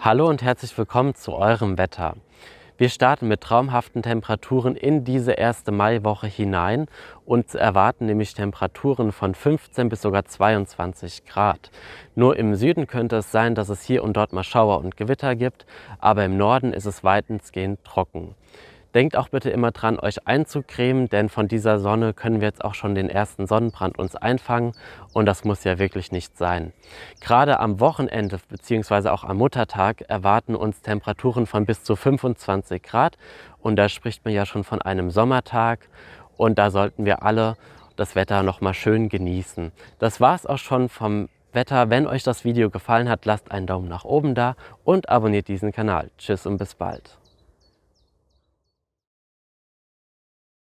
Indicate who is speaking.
Speaker 1: Hallo und herzlich willkommen zu eurem Wetter. Wir starten mit traumhaften Temperaturen in diese erste Maiwoche hinein und erwarten nämlich Temperaturen von 15 bis sogar 22 Grad. Nur im Süden könnte es sein, dass es hier und dort mal Schauer und Gewitter gibt, aber im Norden ist es weitestgehend trocken. Denkt auch bitte immer dran, euch einzucremen, denn von dieser Sonne können wir jetzt auch schon den ersten Sonnenbrand uns einfangen und das muss ja wirklich nicht sein. Gerade am Wochenende bzw. auch am Muttertag erwarten uns Temperaturen von bis zu 25 Grad und da spricht man ja schon von einem Sommertag und da sollten wir alle das Wetter noch mal schön genießen. Das war es auch schon vom Wetter. Wenn euch das Video gefallen hat, lasst einen Daumen nach oben da und abonniert diesen Kanal. Tschüss und bis bald.